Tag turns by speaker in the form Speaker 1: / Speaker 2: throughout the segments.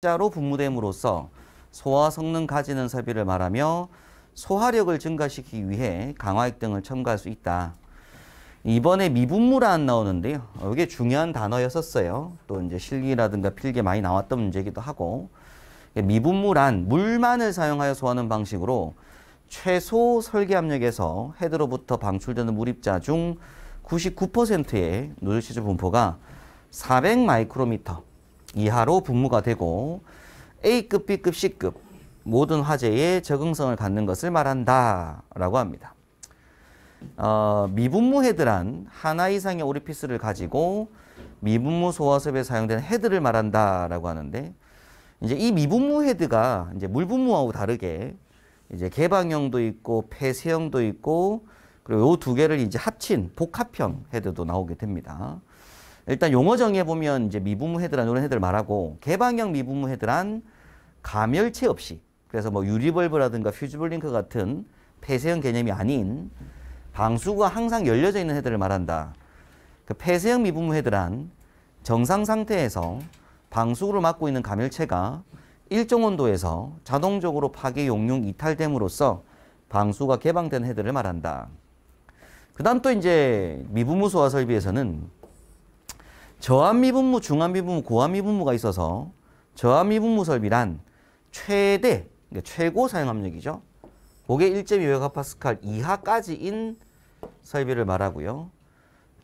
Speaker 1: 자로 분무됨으로써 소화 성능 가지는 설비를 말하며 소화력을 증가시키기 위해 강화액 등을 첨가할 수 있다. 이번에 미분무라 안 나오는데요. 이게 중요한 단어였었어요. 또 이제 실기라든가 필기에 많이 나왔던 문제이기도 하고 미분무란 물만을 사용하여 소화하는 방식으로 최소 설계 압력에서 헤드로부터 방출되는 물입자 중 99%의 노즐시조 분포가 400 마이크로미터 이하로 분모가 되고 A급, B급, C급 모든 화재에 적응성을 갖는 것을 말한다라고 합니다. 어, 미분무 헤드란 하나 이상의 오리피스를 가지고 미분무 소화섭에 사용되는 헤드를 말한다라고 하는데 이제 이 미분무 헤드가 이제 물분무하고 다르게 이제 개방형도 있고 폐쇄형도 있고 그리고 요두 개를 이제 합친 복합형 헤드도 나오게 됩니다. 일단 용어 정해 의 보면 이제 미분무 헤드란 이런 헤드를 말하고 개방형 미분무 헤드란 감열체 없이 그래서 뭐 유리벌브라든가 퓨즈블링크 같은 폐쇄형 개념이 아닌 방수구가 항상 열려져 있는 헤드를 말한다. 그 폐쇄형 미분무 헤드란 정상 상태에서 방수구를 막고 있는 감열체가 일정 온도에서 자동적으로 파괴 용융 이탈됨으로써 방수가 개방된 헤드를 말한다. 그 다음 또 이제 미분무 소화 설비에서는 저함미분무, 중함미분무, 고함미분무가 있어서 저함미분무 설비란 최대, 그러니까 최고 사용압력이죠. 고게 1.2MPa 이하까지인 설비를 말하고요.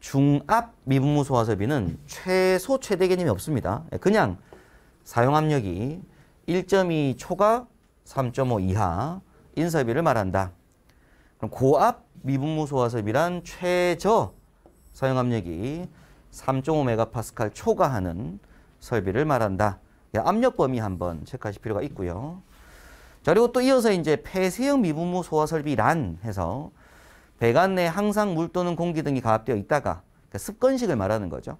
Speaker 1: 중압 미분무 소화 설비는 최소 최대 개념이 없습니다. 예, 그냥 사용압력이 1.2 초과 3.5 이하 인설비를 말한다. 그럼 고압 미분무 소화 설비란 최저 사용압력이 3.5메가파스칼 초과하는 설비를 말한다. 예, 압력 범위 한번 체크하실 필요가 있고요. 자, 그리고 또 이어서 이제 폐쇄형 미분무 소화 설비란 해서 배관 내 항상 물 또는 공기 등이 가압되어 있다가 그러니까 습건식을 말하는 거죠.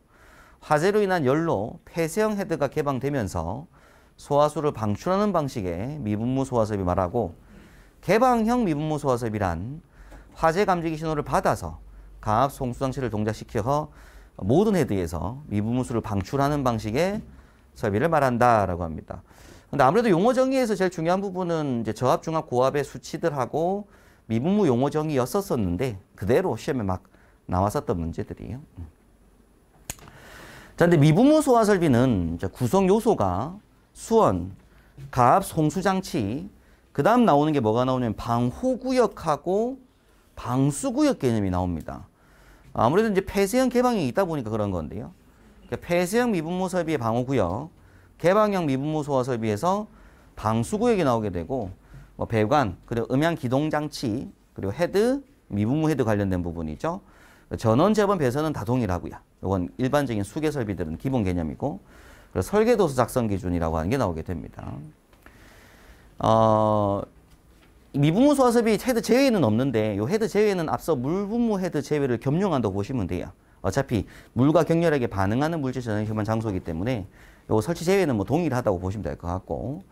Speaker 1: 화재로 인한 열로 폐쇄형 헤드가 개방되면서 소화수를 방출하는 방식의 미분무 소화설비 말하고 개방형 미분무 소화설비란 화재 감지기 신호를 받아서 강압 송수장치를 동작시켜 모든 헤드에서 미분수를 방출하는 방식의 설비를 말한다라고 합니다. 근데 아무래도 용어 정의에서 제일 중요한 부분은 이제 저압, 중압, 고압의 수치들하고 미분무 용어 정의였었었는데 그대로 시험에 막 나왔었던 문제들이에요. 자, 근데 미분무 소화 설비는 구성 요소가 수원, 가압 송수 장치, 그 다음 나오는 게 뭐가 나오냐면 방호구역하고 방수구역 개념이 나옵니다. 아무래도 이제 폐쇄형 개방형이 있다 보니까 그런 건데요. 그러니까 폐쇄형 미분무 설비의 방호구역, 개방형 미분무 소화 설비에서 방수구역이 나오게 되고 뭐 배관, 그리고 음향 기동 장치, 그리고 헤드, 미분무 헤드 관련된 부분이죠. 전원 재번 배선은 다 동일하고요. 이건 일반적인 수계 설비들은 기본 개념이고 설계도서 작성 기준이라고 하는 게 나오게 됩니다. 어, 미분모 소화섭이 헤드 제외는 없는데 이 헤드 제외는 앞서 물분모 헤드 제외를 겸용한다고 보시면 돼요. 어차피 물과 격렬하게 반응하는 물질 전의 혐한 장소이기 때문에 요 설치 제외는 뭐 동일하다고 보시면 될 것 같고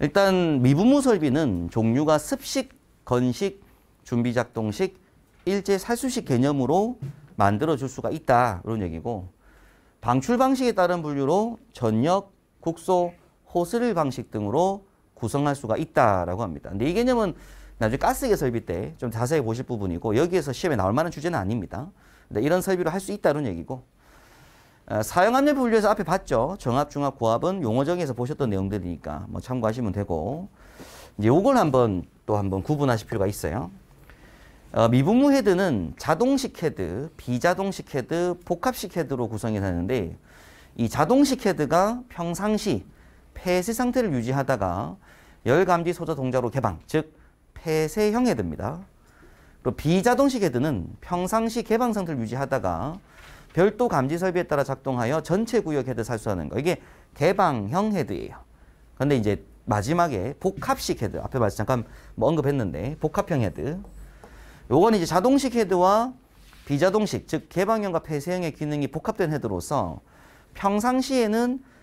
Speaker 1: 일단 미분모 설비는 종류가 습식, 건식, 준비작동식, 일제 살수식 개념으로 만들어줄 수가 있다 이런 얘기고 방출 방식에 따른 분류로 전역 국소, 호스를 방식 등으로 구성할 수가 있다라고 합니다. 근데 이 개념은 나중에 가스계 설비 때 좀 자세히 보실 부분이고 여기에서 시험에 나올 만한 주제는 아닙니다. 근데 이런 설비로 할 수 있다는 얘기고 아, 사용압력 분류에서 앞에 봤죠. 정압, 중압, 고압은 용어정에서 보셨던 내용들이니까 뭐 참고하시면 되고 이제 요걸 한번 또 한번 구분하실 필요가 있어요. 어, 미분무 헤드는 자동식 헤드, 비자동식 헤드, 복합식 헤드로 구성이 되는데 이 자동식 헤드가 평상시 폐쇄 상태를 유지하다가 열감지 소자 동자로 개방, 즉폐쇄형헤드입니다 그리고 비자동식 헤드는 평상시 개방 상태를 유지하다가 별도 감지 설비에 따라 작동하여 전체 구역 헤드 살수하는 거. 이게 개방형 헤드예요. 그런데 이제 마지막에 복합식 헤드 앞에 말씀 잠깐 뭐 언급했는데 복합형 헤드. 요건 이제 자동식 헤드와 비자동식 즉 개방형과 폐쇄형의 기능이 복합된 헤드로서 평상시에는